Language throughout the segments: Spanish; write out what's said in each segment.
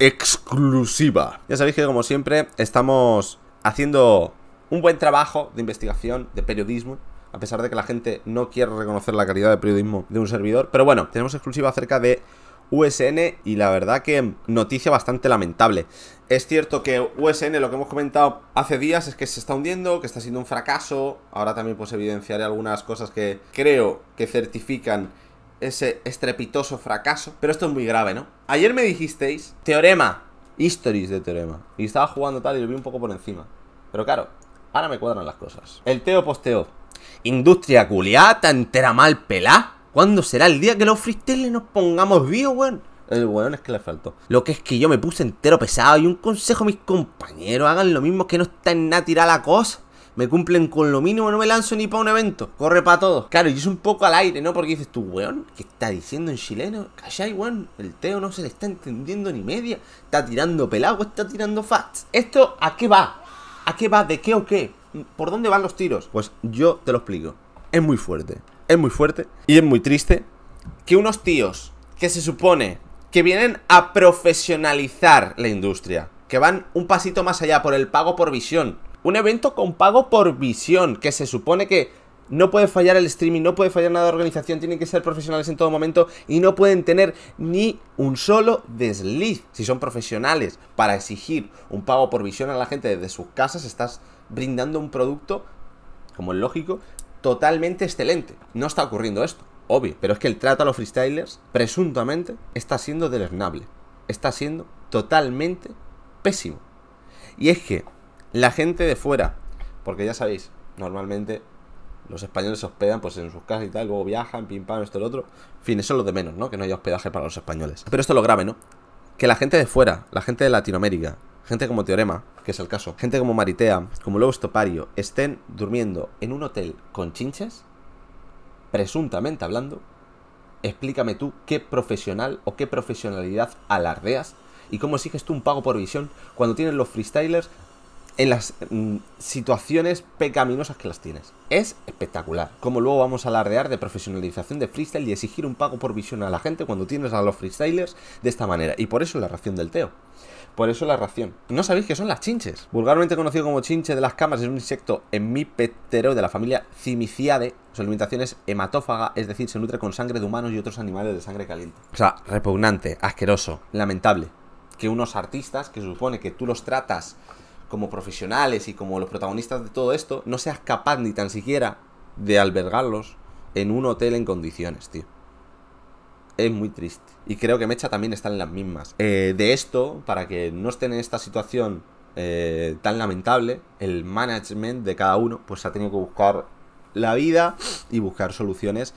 exclusiva. Ya sabéis que como siempre estamos haciendo un buen trabajo de investigación, de periodismo, a pesar de que la gente no quiere reconocer la calidad de periodismo de un servidor. Pero bueno, tenemos exclusiva acerca de USN y la verdad que noticia bastante lamentable. Es cierto que USN, lo que hemos comentado hace días, es que se está hundiendo, que está siendo un fracaso. Ahora también pues evidenciaré algunas cosas que creo que certifican ese estrepitoso fracaso. Pero esto es muy grave, ¿no? Ayer me dijisteis, teorema, histories de teorema. Y estaba jugando tal y lo vi un poco por encima. Pero claro, ahora me cuadran las cosas. El Teo posteo. Industria culiata, entera mal pelá. ¿Cuándo será el día que los le nos pongamos vivos, weón? El weón es que le faltó. Lo que es que yo me puse entero pesado y un consejo a mis compañeros, hagan lo mismo que no está en nada tirar la cosa me cumplen con lo mínimo, no me lanzo ni para un evento, corre para todo Claro, y es un poco al aire, ¿no? Porque dices tú, weón, ¿qué está diciendo en chileno? ¿Cachai, weón, el Teo no se le está entendiendo ni media, está tirando pelado, está tirando fat ¿Esto a qué va? ¿A qué va? ¿De qué o qué? ¿Por dónde van los tiros? Pues yo te lo explico. Es muy fuerte, es muy fuerte y es muy triste que unos tíos que se supone que vienen a profesionalizar la industria, que van un pasito más allá por el pago por visión, un evento con pago por visión, que se supone que no puede fallar el streaming, no puede fallar nada de organización, tienen que ser profesionales en todo momento y no pueden tener ni un solo desliz. Si son profesionales para exigir un pago por visión a la gente desde sus casas, estás brindando un producto, como es lógico, totalmente excelente. No está ocurriendo esto, obvio, pero es que el trato a los freestylers, presuntamente, está siendo delernable Está siendo totalmente pésimo. Y es que la gente de fuera. Porque ya sabéis, normalmente los españoles se hospedan pues en sus casas y tal, luego viajan, pim pam, esto y lo otro. En fin, eso es lo de menos, ¿no? Que no haya hospedaje para los españoles. Pero esto es lo grave, ¿no? Que la gente de fuera, la gente de Latinoamérica, gente como Teorema, que es el caso, gente como Maritea, como Lobo Estopario, estén durmiendo en un hotel con chinches, presuntamente hablando, explícame tú qué profesional o qué profesionalidad alardeas y cómo exiges tú un pago por visión cuando tienen los freestylers en las mm, situaciones pecaminosas que las tienes. Es espectacular. Como luego vamos a alardear de profesionalización de freestyle y exigir un pago por visión a la gente cuando tienes a los freestylers de esta manera. Y por eso la ración del Teo. Por eso la ración. No sabéis que son las chinches. Vulgarmente conocido como chinche de las camas, es un insecto hemipetero de la familia Cimiciade Su alimentación es hematófaga, es decir, se nutre con sangre de humanos y otros animales de sangre caliente. O sea, repugnante, asqueroso, lamentable. Que unos artistas que supone que tú los tratas como profesionales y como los protagonistas de todo esto, no seas capaz ni tan siquiera de albergarlos en un hotel en condiciones, tío. Es muy triste. Y creo que Mecha también está en las mismas. Eh, de esto, para que no estén en esta situación eh, tan lamentable, el management de cada uno pues ha tenido que buscar la vida y buscar soluciones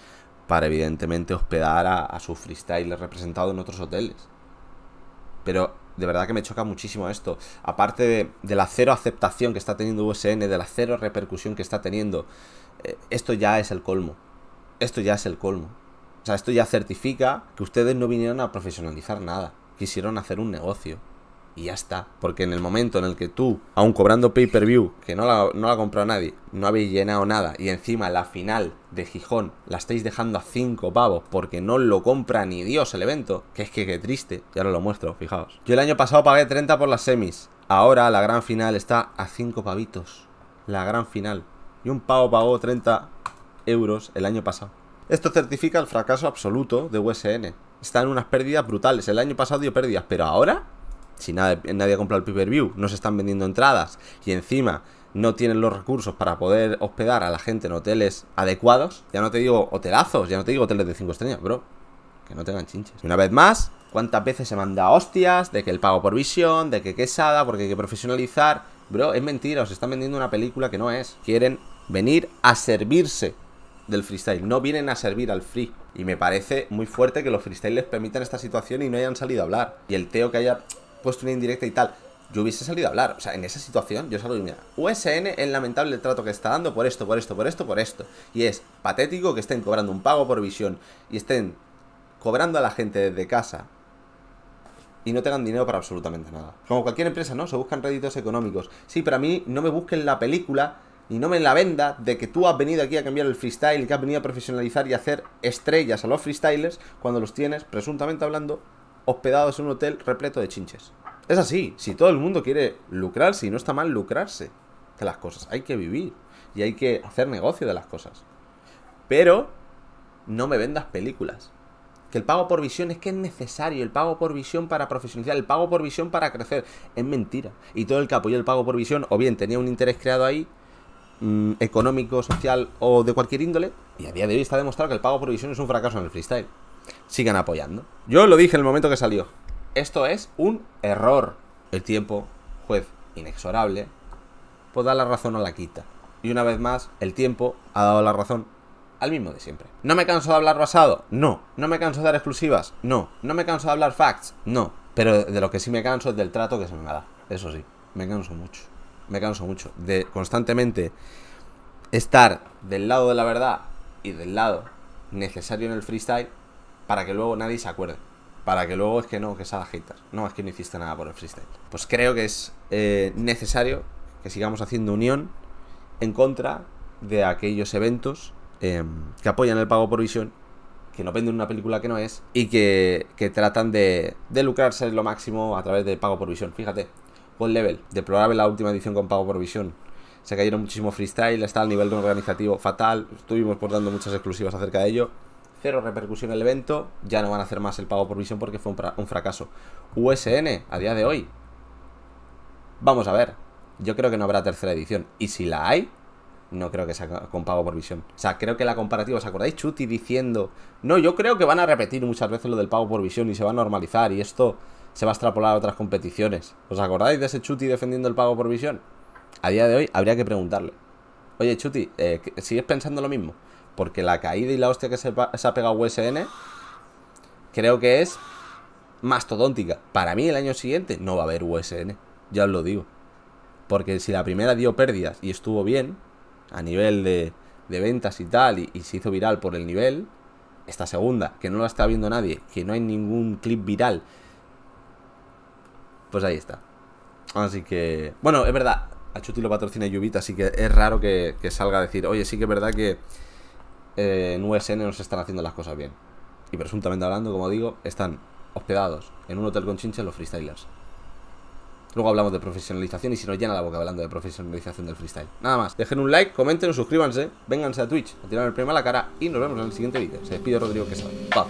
para evidentemente hospedar a, su sus Representado representado en otros hoteles. Pero de verdad que me choca muchísimo esto. Aparte de, la cero aceptación que está teniendo USN, de la cero repercusión que está teniendo, eh, esto ya es el colmo. Esto ya es el colmo. O sea, esto ya certifica que ustedes no vinieron a profesionalizar nada. Quisieron hacer un negocio y ya está. Porque en el momento en el que tú, aún cobrando pay-per-view, que no la, no la ha comprado nadie, no habéis llenado nada, y encima la final de Gijón la estáis dejando a 5 pavos porque no lo compra ni Dios el evento, que es que qué triste, ya os lo muestro, fijaos. Yo el año pasado pagué 30 por las semis, ahora la gran final está a 5 pavitos. La gran final. Y un pavo pagó 30 euros el año pasado. Esto certifica el fracaso absoluto de USN. Están unas pérdidas brutales. El año pasado dio pérdidas, pero ahora si nadie, ha comprado el pay view no se están vendiendo entradas y encima no tienen los recursos para poder hospedar a la gente en hoteles adecuados, ya no te digo hotelazos, ya no te digo hoteles de 5 estrellas, bro. Que no tengan chinches. una vez más, ¿cuántas veces se manda hostias de que el pago por visión, de que quesada, porque hay que profesionalizar? Bro, es mentira, os están vendiendo una película que no es. Quieren venir a servirse del freestyle, no vienen a servir al free. Y me parece muy fuerte que los freestyles permitan esta situación y no hayan salido a hablar. Y el Teo que haya puesto una indirecta y tal. Yo hubiese salido a hablar. O sea, en esa situación yo salgo y mira, USN es lamentable el trato que está dando por esto, por esto, por esto, por esto. Y es patético que estén cobrando un pago por visión y estén cobrando a la gente desde casa y no tengan dinero para absolutamente nada. Como cualquier empresa, ¿no? Se buscan réditos económicos. Sí, pero a mí no me busquen la película y no me la venda de que tú has venido aquí a cambiar el freestyle, que has venido a profesionalizar y hacer estrellas a los freestylers cuando los tienes, presuntamente hablando, hospedados en un hotel repleto de chinches. Es así, si todo el mundo quiere lucrarse y no está mal lucrarse de las cosas, hay que vivir y hay que hacer negocio de las cosas. Pero no me vendas películas. Que el pago por visión es que es necesario, el pago por visión para profesionalizar, el pago por visión para crecer, es mentira. Y todo el que apoyó el pago por visión o bien tenía un interés creado ahí, mm, económico, social o de cualquier índole, y a día de hoy está demostrado que el pago por visión es un fracaso en el freestyle sigan apoyando. Yo lo dije en el momento que salió. Esto es un error. El tiempo, juez inexorable, pues da la razón o la quita. Y una vez más, el tiempo ha dado la razón al mismo de siempre. ¿No me canso de hablar basado? No. ¿No me canso de dar exclusivas? No. ¿No me canso de hablar facts? No. Pero de lo que sí me canso es del trato que se me dar. Eso sí, me canso mucho. Me canso mucho de constantemente estar del lado de la verdad y del lado necesario en el freestyle para que luego nadie se acuerde. Para que luego es que no, que se haga No, es que no hiciste nada por el freestyle. Pues creo que es eh, necesario que sigamos haciendo unión en contra de aquellos eventos em, que apoyan el pago por visión, que no venden una película que no es y que, que tratan de, de, lucrarse lo máximo a través del pago por visión. Fíjate, Gold Level, deplorable la última edición con pago por visión. Se cayeron muchísimo freestyle, está al nivel organizativo fatal, estuvimos portando muchas exclusivas acerca de ello cero repercusión en el evento, ya no van a hacer más el pago por visión porque fue un, fracaso. USN, a día de hoy, vamos a ver, yo creo que no habrá tercera edición, y si la hay, no creo que sea con pago por visión. O sea, creo que la comparativa, ¿os acordáis Chuti diciendo, no, yo creo que van a repetir muchas veces lo del pago por visión y se va a normalizar y esto se va a extrapolar a otras competiciones? ¿Os acordáis de ese Chuti defendiendo el pago por visión? A día de hoy habría que preguntarle. Oye, Chuti, eh, ¿sigues pensando lo mismo? Porque la caída y la hostia que se, ha pegado USN creo que es mastodóntica. Para mí el año siguiente no va a haber USN, ya os lo digo. Porque si la primera dio pérdidas y estuvo bien, a nivel de, ventas y tal, y, se hizo viral por el nivel, esta segunda, que no la está viendo nadie, que no hay ningún clip viral, pues ahí está. Así que, bueno, es verdad, a lo patrocina Yubita, así que es raro que, que salga a decir, oye, sí que es verdad que eh, en USN no se están haciendo las cosas bien. Y presuntamente hablando, como digo, están hospedados en un hotel con chinches los freestylers. Luego hablamos de profesionalización y si nos llena la boca hablando de profesionalización del freestyle. Nada más. Dejen un like, comenten, suscríbanse, vénganse a Twitch, a tirar el premio a la cara y nos vemos en el siguiente vídeo. Se despide Rodrigo Quesada. Pap.